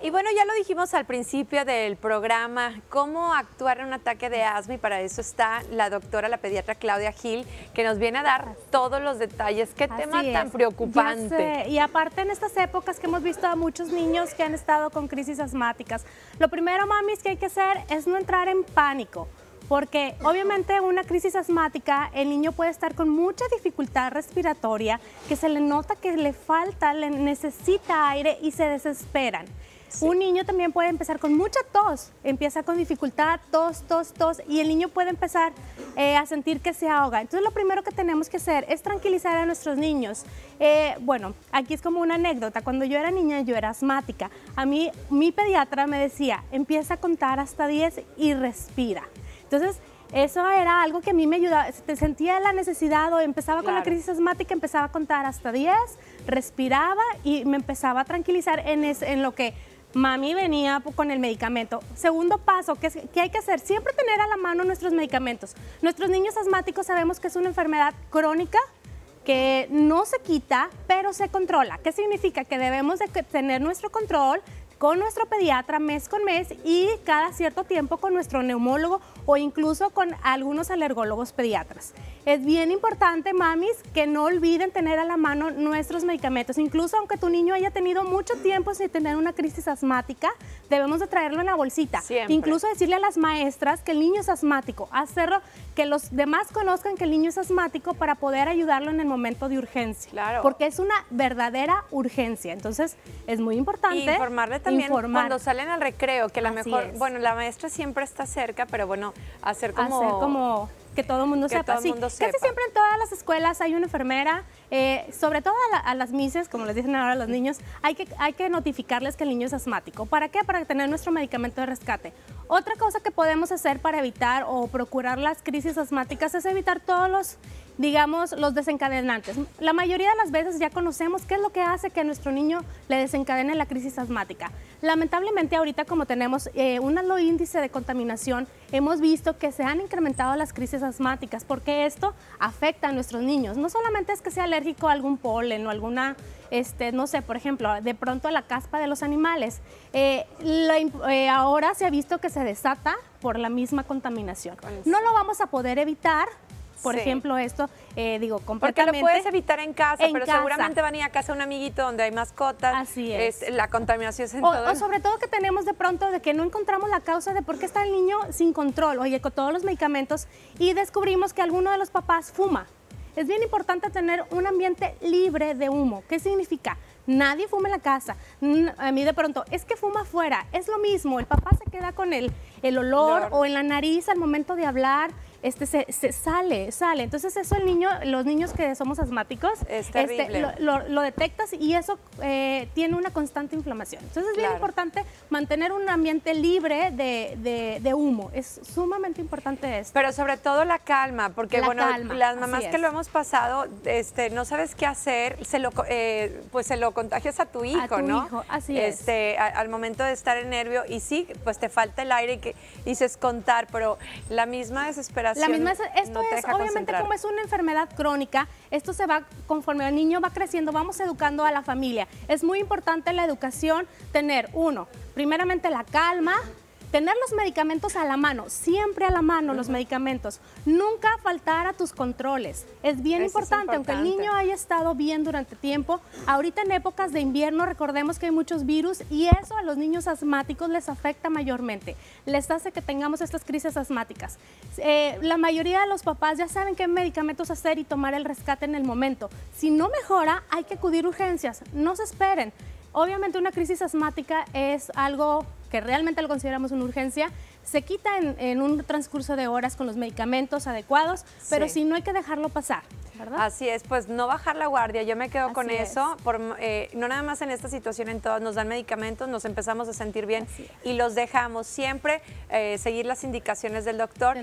Y bueno, ya lo dijimos al principio del programa, cómo actuar en un ataque de asma y para eso está la doctora, la pediatra Claudia Gil, que nos viene a dar todos los detalles. Qué tema tan preocupante. Y aparte en estas épocas que hemos visto a muchos niños que han estado con crisis asmáticas, lo primero, mamis, que hay que hacer es no entrar en pánico porque obviamente una crisis asmática, el niño puede estar con mucha dificultad respiratoria, que se le nota que le falta, le necesita aire y se desesperan. Un niño también puede empezar con mucha tos, empieza con dificultad, tos, tos, tos, y el niño puede empezar eh, a sentir que se ahoga. Entonces lo primero que tenemos que hacer es tranquilizar a nuestros niños. Eh, bueno, aquí es como una anécdota. Cuando yo era niña yo era asmática. A mí mi pediatra me decía, empieza a contar hasta 10 y respira. Entonces eso era algo que a mí me ayudaba, sentía la necesidad o empezaba con la crisis asmática, empezaba a contar hasta 10, respiraba y me empezaba a tranquilizar en lo que mami venía con el medicamento. Segundo paso, ¿qué, hay que hacer? Siempre tener a la mano nuestros medicamentos. Nuestros niños asmáticos sabemos que es una enfermedad crónica que no se quita, pero se controla. ¿Qué significa? Que debemos tener nuestro control, con nuestro pediatra mes con mes y cada cierto tiempo con nuestro neumólogo o incluso con algunos alergólogos pediatras. Es bien importante, mamis, que no olviden tener a la mano nuestros medicamentos. Incluso aunque tu niño haya tenido mucho tiempo sin tener una crisis asmática, debemos de traerlo en la bolsita. Siempre. Incluso decirle a las maestras que el niño es asmático, hacerlo que los demás conozcan que el niño es asmático para poder ayudarlo en el momento de urgencia. Claro. Porque es una verdadera urgencia. Entonces, es muy importante. Y informarle también cuando salen al recreo, que la mejor, bueno, la maestra siempre está cerca, pero bueno, hacer como... Hacer como que todo el mundo que sepa. casi siempre en todas las escuelas hay una enfermera, eh, sobre todo a, las mises, como les dicen ahora los niños, hay que, hay que notificarles que el niño es asmático. ¿Para qué? Para tener nuestro medicamento de rescate. Otra cosa que podemos hacer para evitar o procurar las crisis asmáticas es evitar todos los, digamos, los desencadenantes. La mayoría de las veces ya conocemos qué es lo que hace que a nuestro niño le desencadene la crisis asmática. Lamentablemente ahorita como tenemos eh, un alto índice de contaminación, hemos visto que se han incrementado las crisis asmáticas porque esto afecta a nuestros niños. No solamente es que sea alérgico a algún polen o alguna este, no sé, por ejemplo, de pronto la caspa de los animales. Eh, eh, ahora se ha visto que se desata por la misma contaminación. No lo vamos a poder evitar, por ejemplo, esto, eh, digo, completamente. Porque lo puedes evitar en casa, pero seguramente van a ir a casa a un amiguito donde hay mascotas. Así es. Este, la contaminación es en O sobre todo que tenemos de pronto de que no encontramos la causa de por qué está el niño sin control, oye, con todos los medicamentos, y descubrimos que alguno de los papás fuma es bien importante tener un ambiente libre de humo. ¿Qué significa? Nadie fuma en la casa. A mí de pronto, es que fuma afuera. Es lo mismo. El papá se queda con el, el olor. o en la nariz al momento de hablar este se, sale, sale. Entonces eso el niño, los niños que somos asmáticos, es este, lo, detectas y eso eh, tiene una constante inflamación. Entonces es bien importante mantener un ambiente libre de, humo. Es sumamente importante esto. Pero sobre todo la calma, porque bueno, las mamás que lo hemos pasado, este, no sabes qué hacer, se lo, eh, pues se lo contagias a tu hijo, ¿no? así este, al momento de estar en nervio y sí, pues te falta el aire y que dices contar, pero la misma desesperación la misma, esto es, obviamente, como es una enfermedad crónica, esto se va, conforme el niño va creciendo, vamos educando a la familia. Es muy importante la educación tener, uno, primeramente la calma, Tener los medicamentos a la mano, siempre a la mano los medicamentos. Nunca faltar a tus controles. Es bien importante, aunque el niño haya estado bien durante tiempo. Ahorita en épocas de invierno recordemos que hay muchos virus y eso a los niños asmáticos les afecta mayormente. Les hace que tengamos estas crisis asmáticas. Eh, la mayoría de los papás ya saben qué medicamentos hacer y tomar el rescate en el momento. Si no mejora, hay que acudir a urgencias. No se esperen. Obviamente una crisis asmática es algo que realmente lo consideramos una urgencia, se quita en, un transcurso de horas con los medicamentos adecuados, pero si no hay que dejarlo pasar. Así es, pues no bajar la guardia, yo me quedo con eso, eh, no nada más en esta situación, en todas nos dan medicamentos, nos empezamos a sentir bien y los dejamos siempre, eh, seguir las indicaciones del doctor.